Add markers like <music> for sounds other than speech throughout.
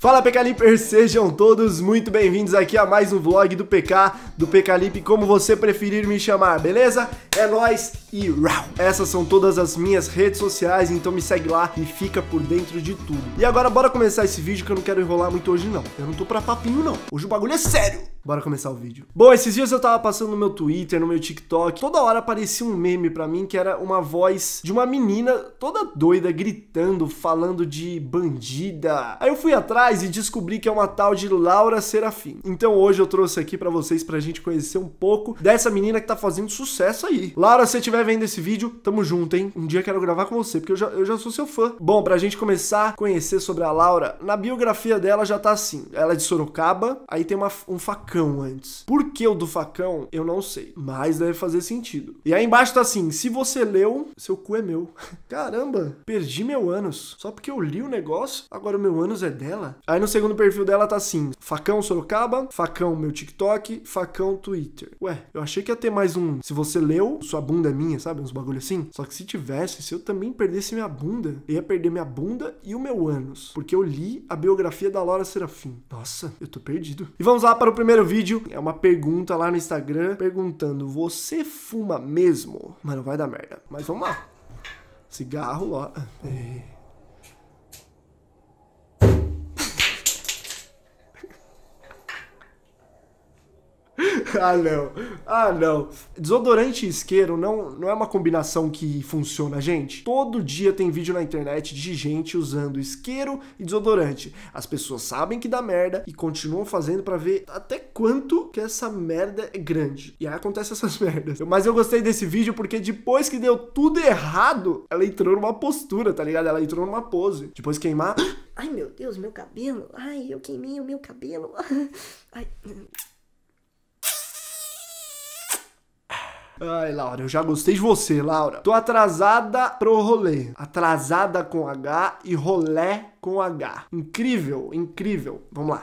Fala Pecalipers, sejam todos muito bem-vindos aqui a mais um vlog do PK, do Pecalip, como você preferir me chamar, beleza? É nós e Rau. Essas são todas as minhas redes sociais, então me segue lá e fica por dentro de tudo. E agora bora começar esse vídeo que eu não quero enrolar muito hoje não. Eu não tô pra papinho não. Hoje o bagulho é sério. Bora começar o vídeo. Bom, esses dias eu tava passando no meu Twitter, no meu TikTok, toda hora aparecia um meme para mim que era uma voz de uma menina toda doida gritando, falando de bandida. Aí eu fui atrás e descobri que é uma tal de Laura Serafim. Então hoje eu trouxe aqui para vocês pra gente conhecer um pouco dessa menina que tá fazendo sucesso aí. Laura, se tiver estiver vendo esse vídeo, tamo junto, hein? Um dia quero gravar com você, porque eu já, eu já sou seu fã. Bom, pra gente começar a conhecer sobre a Laura, na biografia dela já tá assim. Ela é de Sorocaba, aí tem uma, um facão antes. Por que o do facão, eu não sei. Mas deve fazer sentido. E aí embaixo tá assim: se você leu, seu cu é meu. <laughs> Caramba, perdi meu ânus. Só porque eu li o negócio, agora o meu ânus é dela. Aí no segundo perfil dela tá assim: facão Sorocaba, facão meu TikTok, facão Twitter. Ué, eu achei que ia ter mais um. Se você leu, sua bunda é minha sabe? Uns bagulho assim. Só que se tivesse, se eu também perdesse minha bunda, eu ia perder minha bunda e o meu ânus. Porque eu li a biografia da Laura Serafim. Nossa, eu tô perdido. E vamos lá para o primeiro vídeo. É uma pergunta lá no Instagram perguntando: Você fuma mesmo? Mano, vai dar merda. Mas vamos lá. Cigarro, ó. É. <laughs> ah, não. Ah, não. Desodorante e isqueiro não, não é uma combinação que funciona, gente. Todo dia tem vídeo na internet de gente usando isqueiro e desodorante. As pessoas sabem que dá merda e continuam fazendo para ver até quanto que essa merda é grande. E aí acontece essas <laughs> merdas. Mas eu gostei desse vídeo porque depois que deu tudo errado, ela entrou numa postura, tá ligado? Ela entrou numa pose. Depois queimar. <gasps> Ai, meu Deus, meu cabelo. Ai, eu queimei o meu cabelo. <laughs> Ai. Ai, Laura, eu já gostei de você, Laura. Tô atrasada pro rolê. Atrasada com H e rolé com H. Incrível, incrível. Vamos lá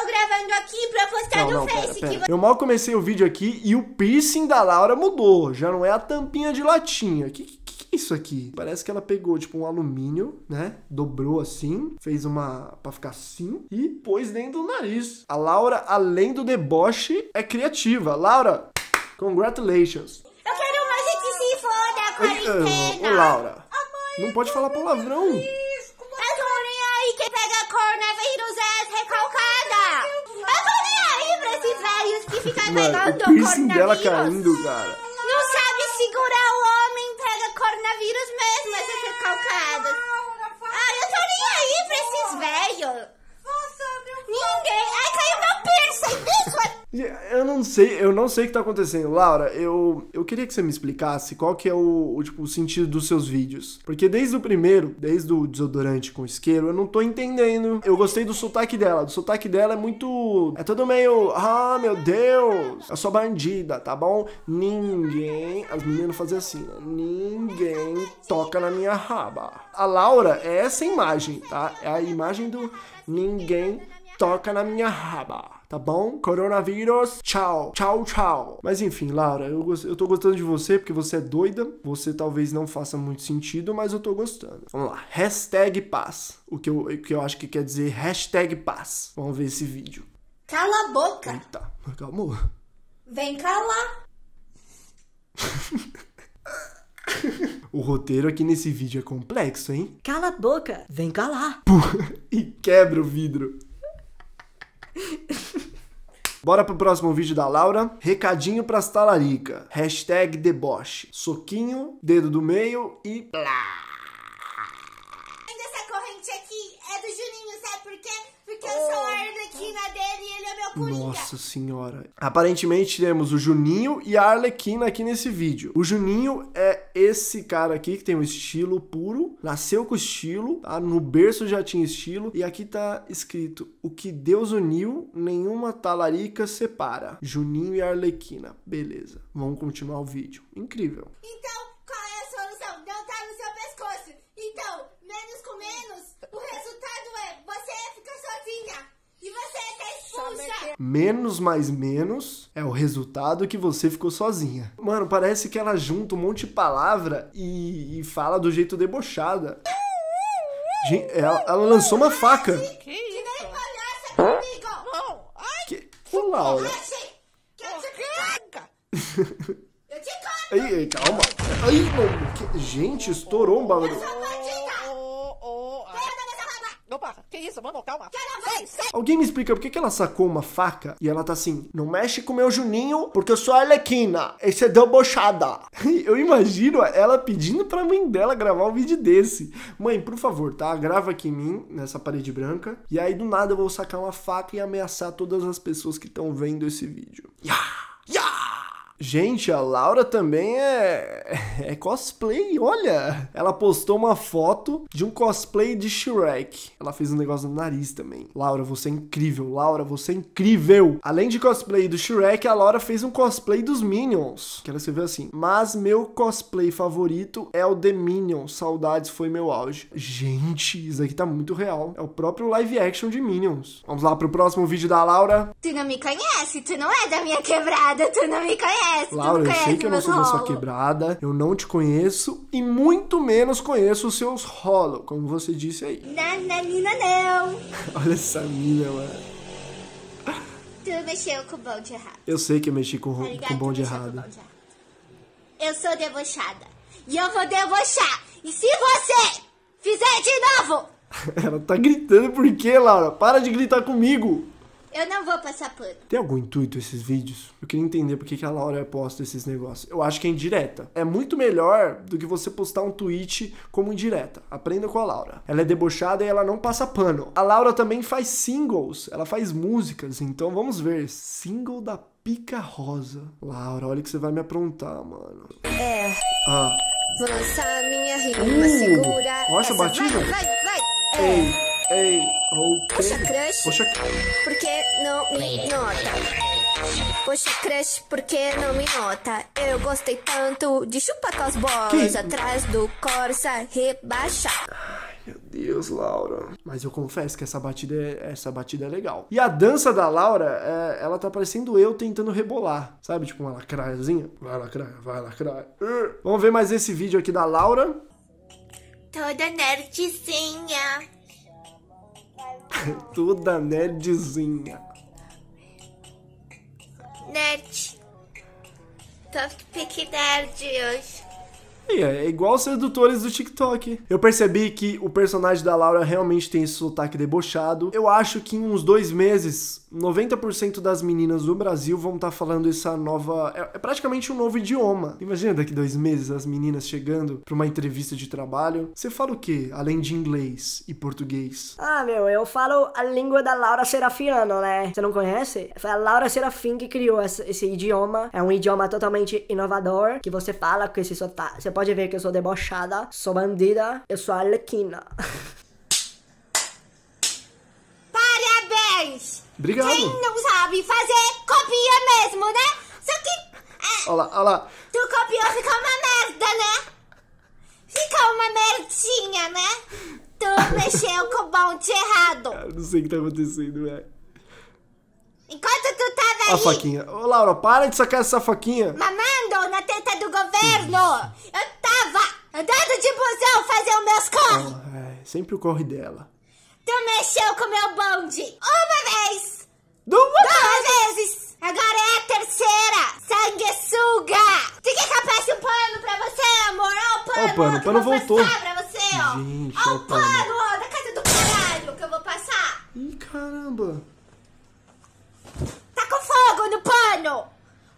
gravando aqui pra postar não, no não, Face. Pera, pera. Que... Eu mal comecei o vídeo aqui e o piercing da Laura mudou. Já não é a tampinha de latinha. Que, que, que é isso aqui? Parece que ela pegou, tipo, um alumínio, né? Dobrou assim, fez uma pra ficar assim e pôs dentro do nariz. A Laura, além do deboche, é criativa. Laura, Congratulations. Eu quero mais é que se foda a quarentena. ô, Laura, Amor, não pode falar palavrão. Eu tô nem aí que pega coronavírus é recalcada. Eu tô nem aí pra esses velhos que ficam pegando o piercing dela caindo, cara. não sei, eu não sei o que tá acontecendo. Laura, eu, eu queria que você me explicasse qual que é o, o, tipo, o sentido dos seus vídeos. Porque desde o primeiro, desde o desodorante com isqueiro, eu não tô entendendo. Eu gostei do sotaque dela. Do sotaque dela é muito. É todo meio. Ah, meu Deus! Eu sou bandida, tá bom? Ninguém. As meninas fazem assim, né? Ninguém toca na minha raba. A Laura é essa imagem, tá? É a imagem do ninguém toca na minha raba tá bom? Coronavírus, tchau, tchau, tchau. Mas enfim, Laura, eu, eu tô gostando de você porque você é doida, você talvez não faça muito sentido, mas eu tô gostando. Vamos lá, hashtag paz, o que eu, o que eu acho que quer dizer hashtag paz. Vamos ver esse vídeo. Cala a boca. Eita, calma Vem calar. <laughs> O roteiro aqui nesse vídeo é complexo, hein? Cala a boca, vem calar. Pum, <laughs> e quebra o vidro. <laughs> Bora pro próximo vídeo da Laura. Recadinho pras talarica. Hashtag deboche. Soquinho, dedo do meio e plá. porque eu sou a Arlequina dele e ele é meu Coringa. Nossa senhora. Aparentemente temos o Juninho e a Arlequina aqui nesse vídeo. O Juninho é esse cara aqui que tem um estilo puro, nasceu com estilo, tá? No berço já tinha estilo e aqui tá escrito: "O que Deus uniu, nenhuma talarica separa". Juninho e Arlequina. Beleza. Vamos continuar o vídeo. Incrível. Então É menos mais menos é o resultado que você ficou sozinha. Mano, parece que ela junta um monte de palavra e, e fala do jeito debochada. Gente, ela, ela lançou uma faca. Que isso? Que <laughs> Ei, calma. Ai, mano. Gente, estourou um bagulho isso? Vamos, calma. Alguém me explica por que, que ela sacou uma faca e ela tá assim, não mexe com meu Juninho, porque eu sou a Alequina. Esse é debochada. <laughs> Eu imagino ela pedindo pra mãe dela gravar um vídeo desse. Mãe, por favor, tá? Grava aqui em mim, nessa parede branca. E aí, do nada, eu vou sacar uma faca e ameaçar todas as pessoas que estão vendo esse vídeo. Yeah! Gente, a Laura também é... é cosplay, olha! Ela postou uma foto de um cosplay de Shrek. Ela fez um negócio no nariz também. Laura, você é incrível. Laura, você é incrível! Além de cosplay do Shrek, a Laura fez um cosplay dos Minions. Que ela escreveu assim, mas meu cosplay favorito é o The Minion. Saudades foi meu auge. Gente, isso aqui tá muito real. É o próprio live action de Minions. Vamos lá pro próximo vídeo da Laura. Tu não me conhece, tu não é da minha quebrada, tu não me conhece conhece, Laura, eu sei que eu não sou da sua quebrada, eu não te conheço e muito menos conheço os seus rolos, como você disse aí. Nananina não! <laughs> Olha essa mina, mano. Tu mexeu com o bonde errado. Eu sei que eu mexi com, Obrigada, tá com o bonde errado. eu sou debochada. E eu vou debochar. E se você fizer de novo... <laughs> Ela tá gritando por quê, Laura? Para de gritar comigo! Eu não vou passar pano. Tem algum intuito esses vídeos? Eu queria entender por que a Laura posta esses negócios. Eu acho que é indireta. É muito melhor do que você postar um tweet como indireta. Aprenda com a Laura. Ela é debochada e ela não passa pano. A Laura também faz singles, ela faz músicas, então vamos ver. Single da Pica Rosa. Laura, olha que você vai me aprontar, mano. É. Ah. Lança minha rima, uh, segura. Olha essa batida. Vai, vai, vai. É. Ei. Ei, ok. Poxa, crush. Poxa, porque não me nota. Poxa, crush, porque não me nota. Eu gostei tanto de chupar com as bolas que? atrás do Corsa rebaixar. Ai, meu Deus, Laura. Mas eu confesso que essa batida é, essa batida é legal. E a dança da Laura, é, ela tá parecendo eu tentando rebolar. Sabe? Tipo uma lacraiazinha. Vai lacraia, vai lacraia. Uh. Vamos ver mais esse vídeo aqui da Laura. Toda nerdzinha. <laughs> Toda nerdzinha. Nerd. Tô que pique nerd hoje. É igual os sedutores do TikTok. Eu percebi que o personagem da Laura realmente tem esse sotaque debochado. Eu acho que em uns dois meses, 90% das meninas do Brasil vão estar tá falando essa nova. É, é, praticamente um novo idioma. Imagina daqui dois meses as meninas chegando pra uma entrevista de trabalho. Você fala o quê? Além de inglês e português? Ah, meu, eu falo a língua da Laura Serafiano, né? Você não conhece? Foi a Laura Serafim que criou esse, idioma. É um idioma totalmente inovador que você fala com esse sotaque. Você pode ver que eu sou debochada, sou bandida, eu sou arlequina. Parabéns! Obrigado! Quem não sabe fazer, copia mesmo, né? Só que... É, olha lá, olha lá. Tu copiou, ficou uma merda, né? Ficou uma merdinha, né? Tu <laughs> mexeu com o bonde errado. Eu não sei o que tá acontecendo, velho. Enquanto tu tava tá a aí... A faquinha. Ô, Laura, para de sacar essa faquinha. Mamãe! inferno! Eu tava andando de busão fazer o meus corre! Oh, é, sempre o corre dela. Tu mexeu com meu bonde! Uma vez! Duas, Duas vezes! Agora é a terceira! Sanguessuga! Tu quer que eu passe um pano pra você, amor? Ó, o pano! Olha o pano, o pano voltou! Pra você, ó. Gente, o pano, pano ó, da casa do caralho que eu vou passar! Ih, caramba! Tá com fogo no pano!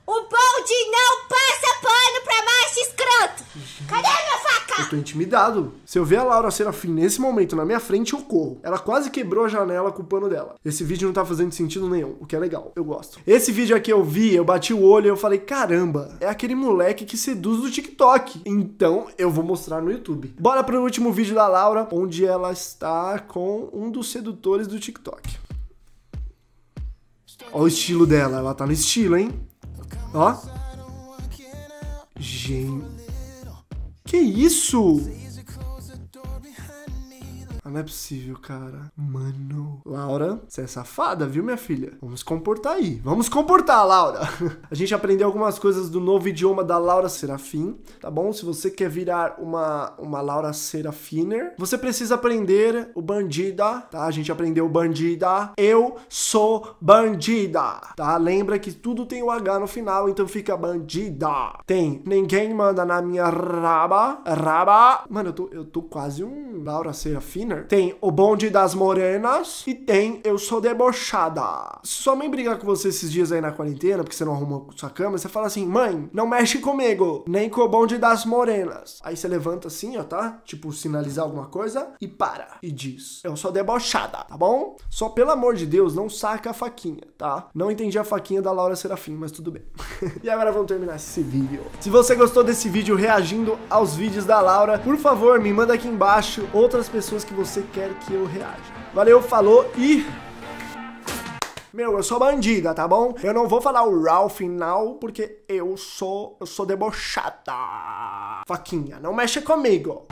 O bonde não passa pano pra baixo, escroto! Cadê minha faca? Eu tô intimidado. Se eu ver a Laura Serafim nesse momento na minha frente, eu corro. Ela quase quebrou a janela com o pano dela. Esse vídeo não tá fazendo sentido nenhum, o que é legal. Eu gosto. Esse vídeo aqui eu vi, eu bati o olho e eu falei, caramba, é aquele moleque que seduz do TikTok. Então, eu vou mostrar no YouTube. Bora pro último vídeo da Laura, onde ela está com um dos sedutores do TikTok. Olha o estilo dela, ela tá no estilo, hein? Ó. Gente. Que isso? não é possível, cara. Mano. Laura, você é safada, viu, minha filha? Vamos comportar aí. Vamos comportar, Laura. <laughs> a gente aprendeu algumas coisas do novo idioma da Laura Serafim, tá bom? Se você quer virar uma, uma Laura Serafiner, você precisa aprender o bandida, tá? A gente aprendeu bandida. Eu sou bandida, tá? Lembra que tudo tem o H no final, então fica bandida. Tem. Ninguém manda na minha raba. Raba. Mano, eu tô, eu tô quase um Laura Serafiner. Tem o bonde das morenas e tem eu sou debochada. Se sua mãe brigar com você esses dias aí na quarentena, porque você não arrumou sua cama, você fala assim, mãe, não mexe comigo, nem com o bonde das morenas. Aí você levanta assim, ó, tá? Tipo, sinalizar alguma coisa e para. E diz, eu sou debochada, tá bom? Só pelo amor de Deus, não saca a faquinha, tá? Não entendi a faquinha da Laura Serafim, mas tudo bem. <laughs> e agora vamos terminar esse vídeo. Se você gostou desse vídeo reagindo aos vídeos da Laura, por favor, me manda aqui embaixo outras pessoas que você você quer que eu reaja. Valeu, falou e. Meu, eu sou bandida, tá bom? Eu não vou falar o raw final porque eu sou. Eu sou debochada. Faquinha, não mexe comigo.